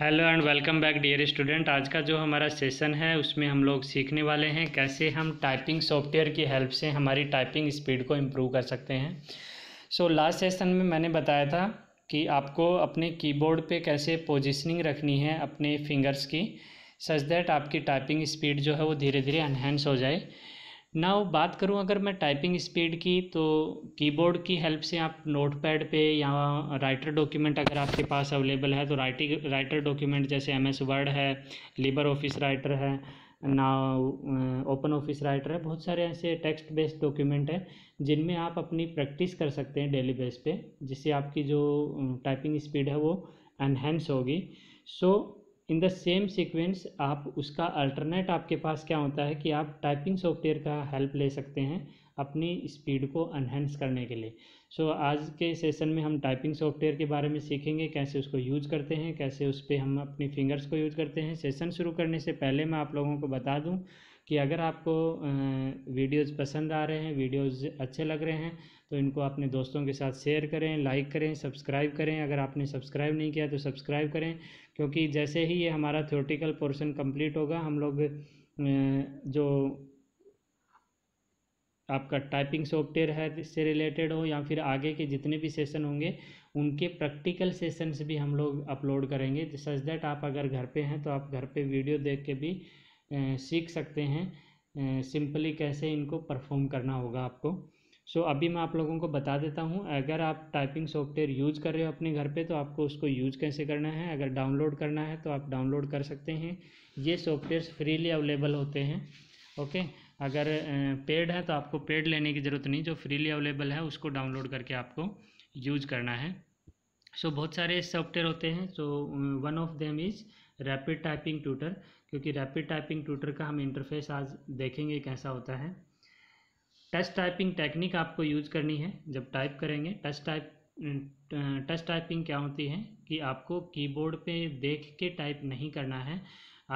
hello and welcome back dear student आज का जो हमारा सेशन है उसमें हम लोग सीखने वाले हैं कैसे हम टाइपिंग सॉफ्टवेयर की हेल्प से हमारी टाइपिंग स्पीड को इम्प्रूव कर सकते हैं सो लास्ट सेशन में मैंने बताया था कि आपको अपने कीबोर्ड पे कैसे पोजिशनिंग रखनी है अपने फिंगर्स की सच दैट आपकी टाइपिंग स्पीड जो है वो धीरे धीरे एनहेंस हो जाए नाउ बात करूं अगर मैं टाइपिंग स्पीड की तो कीबोर्ड की हेल्प से आप नोटपैड पे या राइटर डॉक्यूमेंट अगर आपके पास अवेलेबल है तो राइटिंग राइटर डॉक्यूमेंट जैसे एम एस वर्ड है लिबर ऑफिस राइटर है ना ओपन ऑफिस राइटर है बहुत सारे ऐसे टेक्स्ट बेस्ड डॉक्यूमेंट हैं जिनमें आप अपनी प्रैक्टिस कर सकते हैं डेली बेस पे जिससे आपकी जो टाइपिंग uh, स्पीड है वो एनहेंस होगी so so, in the same sequence आप उसका अल्टरनेट आपके पास क्या होता है कि आप टाइपिंग सॉफ्टवेयर का हेल्प ले सकते हैं अपनी स्पीड को अनहेंस करने के लिए सो so, आज के सेशन में हम टाइपिंग सॉफ्टवेयर के बारे में सीखेंगे कैसे उसको यूज करते हैं कैसे उस पर हम अपनी फिंगर्स को यूज करते हैं सेशन शुरू करने से पहले मैं आप लोगों को बता दूँ कि अगर आपको वीडियोस पसंद आ रहे हैं वीडियोस अच्छे लग रहे हैं तो इनको अपने दोस्तों के साथ शेयर करें लाइक करें सब्सक्राइब करें अगर आपने सब्सक्राइब नहीं किया तो सब्सक्राइब करें क्योंकि जैसे ही ये हमारा थ्योरेटिकल पोर्शन कंप्लीट होगा हम लोग जो आपका टाइपिंग सॉफ्टवेयर है इससे रिलेटेड हो या फिर आगे के जितने भी सेशन होंगे उनके प्रैक्टिकल सेशंस भी हम लोग अपलोड करेंगे सच दैट आप अगर घर पे हैं तो आप घर पे वीडियो देख के भी सीख सकते हैं सिंपली कैसे इनको परफॉर्म करना होगा आपको सो so, अभी मैं आप लोगों को बता देता हूँ अगर आप टाइपिंग सॉफ्टवेयर यूज कर रहे हो अपने घर पे तो आपको उसको यूज कैसे करना है अगर डाउनलोड करना है तो आप डाउनलोड कर सकते हैं ये सॉफ्टवेयर फ्रीली अवेलेबल होते हैं ओके अगर पेड है तो आपको पेड लेने की ज़रूरत नहीं जो फ्रीली अवेलेबल है उसको डाउनलोड करके आपको यूज करना है सो so, बहुत सारे सॉफ्टवेयर होते हैं so one of them is rapid typing tutor क्योंकि रैपिड टाइपिंग ट्यूटर का हम इंटरफेस आज देखेंगे कैसा होता है टच टाइपिंग टेक्निक आपको यूज करनी है जब टाइप करेंगे टच टाइप टच टाइपिंग क्या होती है कि आपको कीबोर्ड पे देख के टाइप नहीं करना है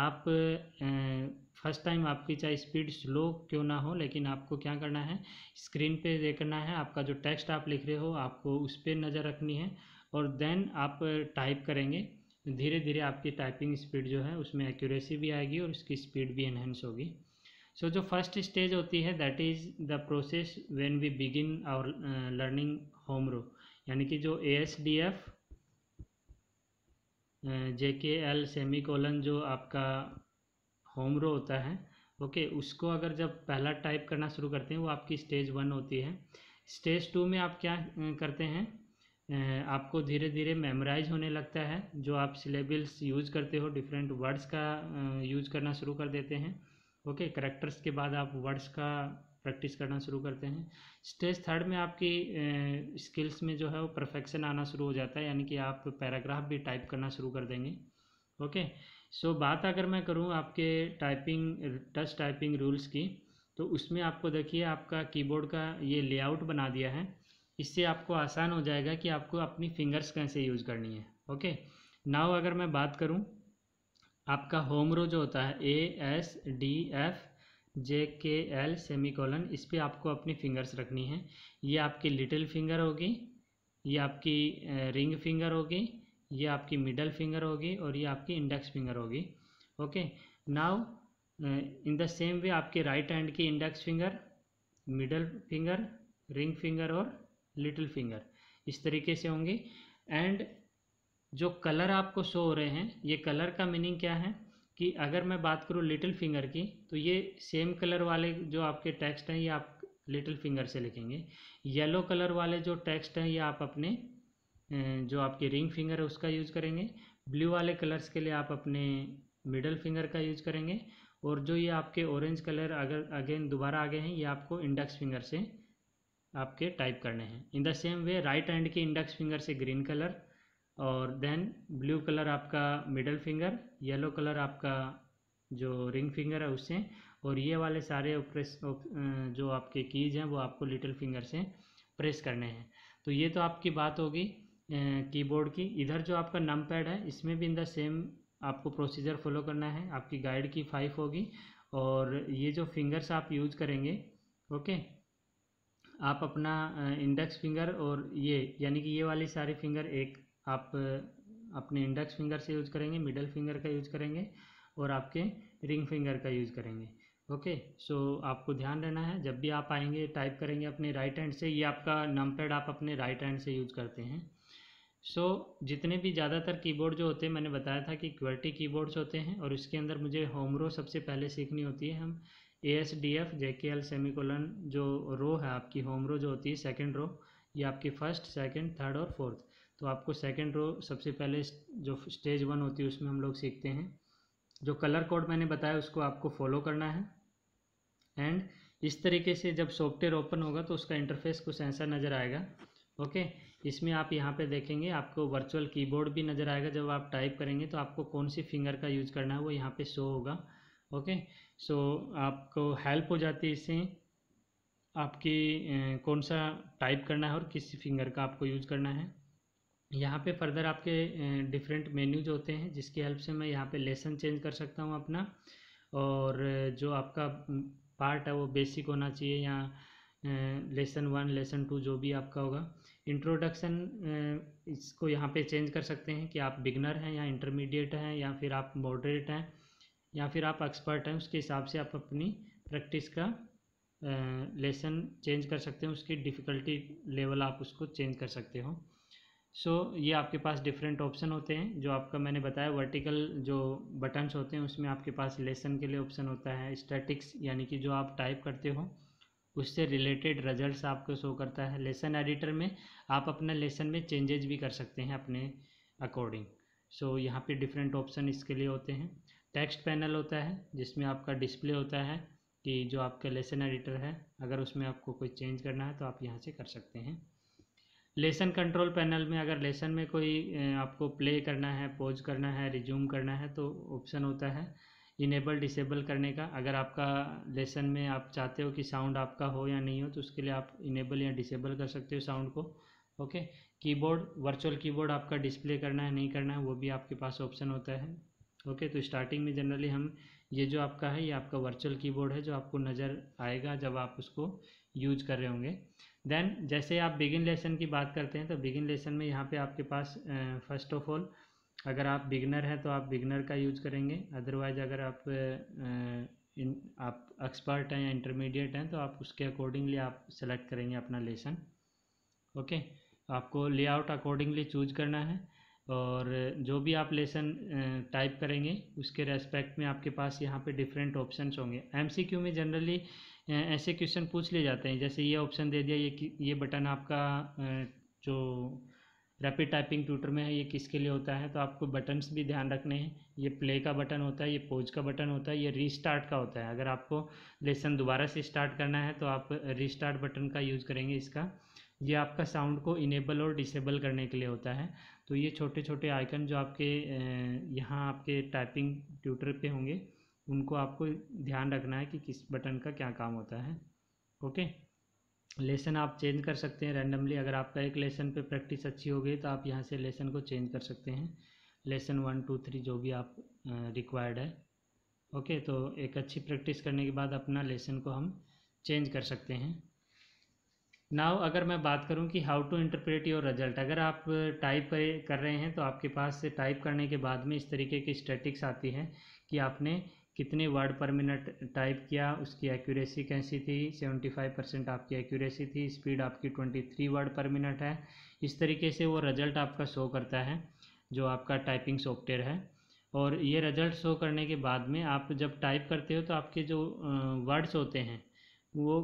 आप फर्स्ट अं, टाइम आपकी चाहे स्पीड स्लो क्यों ना हो लेकिन आपको क्या करना है स्क्रीन पे देखना है आपका जो टेक्स्ट आप लिख रहे हो आपको उस पर नज़र रखनी है और देन आप टाइप करेंगे धीरे धीरे आपकी टाइपिंग स्पीड जो है उसमें एक्यूरेसी भी आएगी और उसकी स्पीड भी इन्हेंस होगी सो so, जो फर्स्ट स्टेज होती है that is the process when we begin our learning home row यानी कि जो A S D F J K L semi colon जो आपका होम रो होता है ओके okay, उसको अगर जब पहला टाइप करना शुरू करते हैं वो आपकी स्टेज वन होती है स्टेज टू में आप क्या uh, करते हैं आपको धीरे धीरे मेमोराइज होने लगता है जो आप सिलेबल्स यूज करते हो डिफरेंट वर्ड्स का यूज करना शुरू कर देते हैं ओके okay, करेक्टर्स के बाद आप वर्ड्स का प्रैक्टिस करना शुरू करते हैं स्टेज थर्ड में आपकी स्किल्स में जो है वो परफेक्शन आना शुरू हो जाता है यानी कि आप पैराग्राफ भी टाइप करना शुरू कर देंगे ओके सो बात अगर मैं करूँ आपके टाइपिंग टच टाइपिंग रूल्स की तो उसमें आपको देखिए आपका कीबोर्ड का ये लेआउट बना दिया है इससे आपको आसान हो जाएगा कि आपको अपनी फिंगर्स कैसे यूज़ करनी है ओके नाव अगर मैं बात करूँ आपका होम रो जो होता है A S D F J K L semi colon इस पर आपको अपनी फिंगर्स रखनी है ये आपकी लिटिल फिंगर होगी ये आपकी रिंग फिंगर होगी ये आपकी मिडल फिंगर होगी और ये आपकी इंडेक्स फिंगर होगी okay now in the same way आपके राइट हैंड की index finger middle finger ring finger और लिटिल फिंगर इस तरीके से होंगे एंड जो कलर आपको शो हो रहे हैं ये कलर का मीनिंग क्या है कि अगर मैं बात करूँ लिटिल फिंगर की तो ये सेम कलर वाले जो आपके टेक्स्ट हैं ये आप लिटिल फिंगर से लिखेंगे येलो कलर वाले जो टेक्स्ट हैं ये आप अपने जो आपके रिंग फिंगर है उसका यूज करेंगे ब्लू वाले कलर्स के लिए आप अपने मिडल फिंगर का यूज करेंगे और जो ये आपके ऑरेंज कलर अगर अगेन दोबारा आ गए हैं ये आपको इंडेक्स फिंगर से आपके टाइप करने हैं in the same way right hand की इंडेक्स फिंगर से ग्रीन कलर और देन ब्लू कलर आपका मिडल फिंगर येलो कलर आपका जो रिंग फिंगर है उससे और ये वाले सारे प्रेस जो आपके कीज हैं वो आपको लिटिल फिंगर से प्रेस करने हैं तो ये तो आपकी बात होगी कीबोर्ड की इधर जो आपका नम पैड है इसमें भी इन द सेम आपको प्रोसीजर फॉलो करना है आपकी गाइड की फाइव होगी और ये जो फिंगर्स आप यूज करेंगे ओके आप अपना इंडेक्स फिंगर और ये यानी कि ये वाली सारी फिंगर एक आप अपने इंडेक्स फिंगर से यूज करेंगे मिडल फिंगर का यूज करेंगे और आपके रिंग फिंगर का यूज करेंगे ओके सो आपको ध्यान रहना है जब भी आप आएंगे टाइप करेंगे अपने राइट हैंड से ये आपका नम पैड आप अपने राइट हैंड से यूज करते हैं सो so, जितने भी ज़्यादातर कीबोर्ड जो होते हैं मैंने बताया था कि क्वर्टी कीबोर्ड्स होते हैं और इसके अंदर मुझे होमरो सबसे पहले सीखनी होती है हम A S D F J K L semicolon जो रो है आपकी होम रो जो होती है सेकेंड रो ये आपकी फर्स्ट सेकेंड थर्ड और फोर्थ तो आपको सेकेंड रो सबसे पहले जो स्टेज वन होती है उसमें हम लोग सीखते हैं जो कलर कोड मैंने बताया उसको आपको फॉलो करना है एंड इस तरीके से जब सॉफ्टवेयर ओपन होगा तो उसका इंटरफेस कुछ ऐसा नज़र आएगा ओके इसमें आप यहाँ पे देखेंगे आपको वर्चुअल कीबोर्ड भी नज़र आएगा जब आप टाइप करेंगे तो आपको कौन सी फिंगर का यूज़ करना है वो यहाँ पे शो होगा ओके सो आपको हेल्प हो जाती है इससे आपकी कौन सा टाइप करना है और किस फिंगर का आपको यूज करना है यहाँ पे फर्दर आपके डिफरेंट मेन्यूज होते हैं जिसकी हेल्प से मैं यहाँ पे लेसन चेंज कर सकता हूँ अपना और जो आपका पार्ट है वो बेसिक होना चाहिए या लेसन वन लेसन टू जो भी आपका होगा इंट्रोडक्शन इसको यहाँ पे चेंज कर सकते हैं कि आप बिगनर हैं या इंटरमीडिएट हैं या फिर आप मॉडरेट हैं या फिर आप एक्सपर्ट हैं उसके हिसाब से आप अपनी प्रैक्टिस का लेसन चेंज कर सकते हो उसकी डिफ़िकल्टी लेवल आप उसको चेंज कर सकते हो सो so, ये आपके पास डिफरेंट ऑप्शन होते हैं जो आपका मैंने बताया वर्टिकल जो बटन्स होते हैं उसमें आपके पास लेसन के लिए ऑप्शन होता है स्टैटिक्स यानी कि जो आप टाइप करते हो उससे रिलेटेड रिजल्ट्स आपको शो करता है लेसन एडिटर में आप अपने लेसन में चेंजेज भी कर सकते हैं अपने अकॉर्डिंग सो so, यहाँ पे डिफरेंट ऑप्शन इसके लिए होते हैं टेक्स्ट पैनल होता है जिसमें आपका डिस्प्ले होता है कि जो आपका लेसन एडिटर है अगर उसमें आपको कोई चेंज करना है तो आप यहाँ से कर सकते हैं लेसन कंट्रोल पैनल में अगर लेसन में कोई आपको प्ले करना है पोज करना है रिज्यूम करना है तो ऑप्शन होता है इनेबल डिसेबल करने का अगर आपका लेसन में आप चाहते हो कि साउंड आपका हो या नहीं हो तो उसके लिए आप इनेबल या डिसेबल कर सकते हो साउंड को ओके कीबोर्ड वर्चुअल कीबोर्ड आपका डिस्प्ले करना है नहीं करना है वो भी आपके पास ऑप्शन होता है ओके तो स्टार्टिंग में जनरली हम ये जो आपका है ये आपका वर्चुअल कीबोर्ड है जो आपको नज़र आएगा जब आप उसको यूज कर रहे होंगे देन जैसे आप बिगिन लेसन की बात करते हैं तो बिगिन लेसन में यहाँ पे आपके पास फर्स्ट ऑफ ऑल अगर आप बिगनर हैं तो आप बिगनर का यूज करेंगे अदरवाइज अगर आप इन आप एक्सपर्ट हैं या इंटरमीडिएट हैं तो आप उसके अकॉर्डिंगली आप सेलेक्ट करेंगे अपना लेसन ओके आपको लेआउट अकॉर्डिंगली चूज करना है और जो भी आप लेसन टाइप करेंगे उसके रेस्पेक्ट में आपके पास यहाँ पे डिफरेंट ऑप्शंस होंगे एमसीक्यू में जनरली ऐसे क्वेश्चन पूछ लिए जाते हैं जैसे ये ऑप्शन दे दिया ये ये बटन आपका जो रैपिड टाइपिंग ट्यूटर में है ये किसके लिए होता है तो आपको बटन्स भी ध्यान रखने हैं ये प्ले का बटन होता है ये पोज का बटन होता है ये रीस्टार्ट का होता है अगर आपको लेसन दोबारा से स्टार्ट करना है तो आप रीस्टार्ट बटन का यूज़ करेंगे इसका ये आपका साउंड को इनेबल और डिसेबल करने के लिए होता है तो ये छोटे छोटे आइकन जो आपके यहाँ आपके टाइपिंग ट्यूटर पे होंगे उनको आपको ध्यान रखना है कि किस बटन का क्या काम होता है ओके लेसन आप चेंज कर सकते हैं रैंडमली अगर आपका एक लेसन पे प्रैक्टिस अच्छी हो गई तो आप यहाँ से लेसन को चेंज कर सकते हैं लेसन वन टू थ्री जो भी आप रिक्वायर्ड है ओके तो एक अच्छी प्रैक्टिस करने के बाद अपना लेसन को हम चेंज कर सकते हैं नाउ अगर मैं बात करूं कि how to interpret your result अगर आप टाइप uh, कर रहे हैं तो आपके पास से टाइप करने के बाद में इस तरीके की स्टेटिक्स आती हैं कि आपने कितने वर्ड पर मिनट टाइप किया उसकी एक्यूरेसी कैसी थी 75 परसेंट आपकी एक्यूरेसी थी स्पीड आपकी 23 वर्ड पर मिनट है इस तरीके से वो रिजल्ट आपका शो करता है जो आपका टाइपिंग सॉफ्टवेयर है और ये रिजल्ट शो करने के बाद में आप जब टाइप करते हो तो आपके जो वर्ड्स uh, होते हैं वो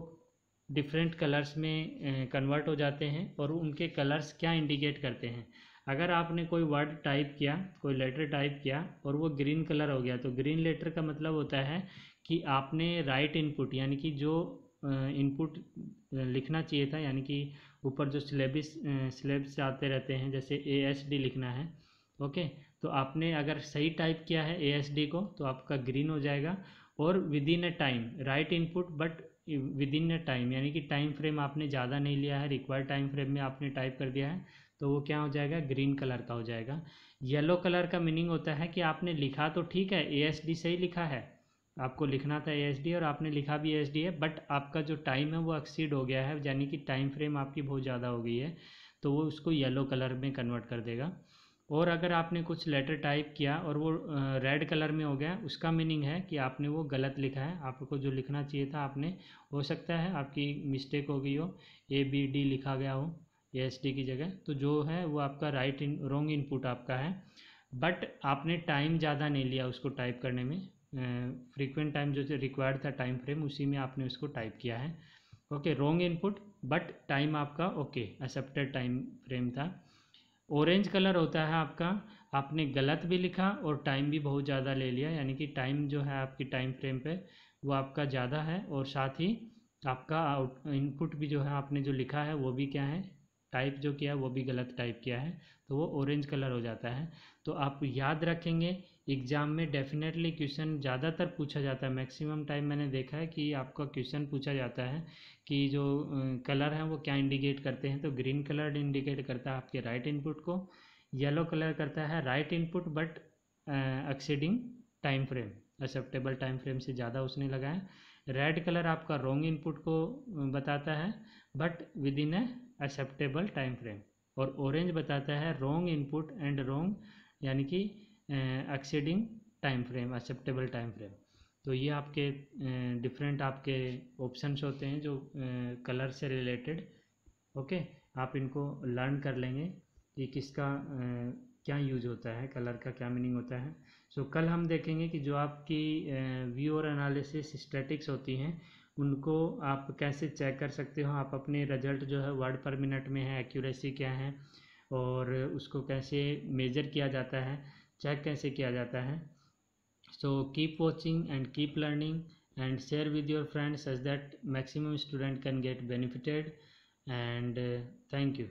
डिफरेंट कलर्स में कन्वर्ट हो जाते हैं और उनके कलर्स क्या इंडिकेट करते हैं अगर आपने कोई वर्ड टाइप किया कोई लेटर टाइप किया और वो ग्रीन कलर हो गया तो ग्रीन लेटर का मतलब होता है कि आपने राइट इनपुट यानी कि जो इनपुट लिखना चाहिए था यानी कि ऊपर जो सिलेबस सिलेबस आते रहते हैं जैसे ए एस डी लिखना है ओके तो आपने अगर सही टाइप किया है ए एस डी को तो आपका ग्रीन हो जाएगा और within a time right input but within a time यानी कि टाइम फ्रेम आपने ज़्यादा नहीं लिया है रिक्वायर्ड टाइम फ्रेम में आपने टाइप कर दिया है तो वो क्या हो जाएगा ग्रीन कलर का हो जाएगा येलो कलर का मीनिंग होता है कि आपने लिखा तो ठीक है ए एस डी सही लिखा है आपको लिखना था ए एस डी और आपने लिखा भी ए एस डी है बट आपका जो टाइम है वो एक्सीड हो गया है यानी कि टाइम फ्रेम आपकी बहुत ज़्यादा हो गई है तो वो उसको येलो कलर में कन्वर्ट कर देगा और अगर आपने कुछ लेटर टाइप किया और वो रेड कलर में हो गया उसका मीनिंग है कि आपने वो गलत लिखा है आपको जो लिखना चाहिए था आपने हो सकता है आपकी मिस्टेक हो गई हो ए बी डी लिखा गया हो ए एस डी की जगह तो जो है वो आपका राइट इन रॉन्ग इनपुट आपका है बट आपने टाइम ज़्यादा नहीं लिया उसको टाइप करने में फ्रीक्वेंट टाइम जो रिक्वायर्ड था टाइम फ्रेम उसी में आपने उसको टाइप किया है okay wrong input but time आपका ओके एक्सेप्टेड टाइम फ्रेम था ऑरेंज कलर होता है आपका आपने गलत भी लिखा और टाइम भी बहुत ज़्यादा ले लिया यानी कि टाइम जो है आपकी टाइम फ्रेम पे वो आपका ज़्यादा है और साथ ही आपका आउट इनपुट भी जो है आपने जो लिखा है वो भी क्या है टाइप जो किया वो भी गलत टाइप किया है तो वो ऑरेंज कलर हो जाता है तो आप याद रखेंगे एग्ज़ाम में डेफिनेटली क्वेश्चन ज़्यादातर पूछा जाता है मैक्सिमम टाइम मैंने देखा है कि आपका क्वेश्चन पूछा जाता है कि जो कलर हैं वो क्या इंडिकेट करते हैं तो ग्रीन कलर इंडिकेट करता है आपके राइट इनपुट को येलो कलर करता है right input but exceeding time frame acceptable time frame से ज़्यादा उसने लगाया रेड कलर आपका रॉन्ग इनपुट को बताता है but within acceptable time frame और ऑरेंज बताता है रॉन्ग इनपुट एंड रॉन्ग यानी कि exceeding time frame acceptable time frame तो ये आपके डिफरेंट आपके ऑप्शंस होते हैं जो कलर से रिलेटेड ओके आप इनको लर्न कर लेंगे कि किसका क्या यूज होता है कलर का क्या मीनिंग होता है सो so, कल हम देखेंगे कि जो आपकी व्यू और एनालिसिस स्टैटिक्स होती हैं उनको आप कैसे चेक कर सकते हो आप अपने रिजल्ट जो है वर्ड पर मिनट में है एक्यूरेसी क्या है और उसको कैसे मेजर किया जाता है चेक कैसे किया जाता है so keep watching and keep learning and share with your friends as that maximum student can get benefited and thank you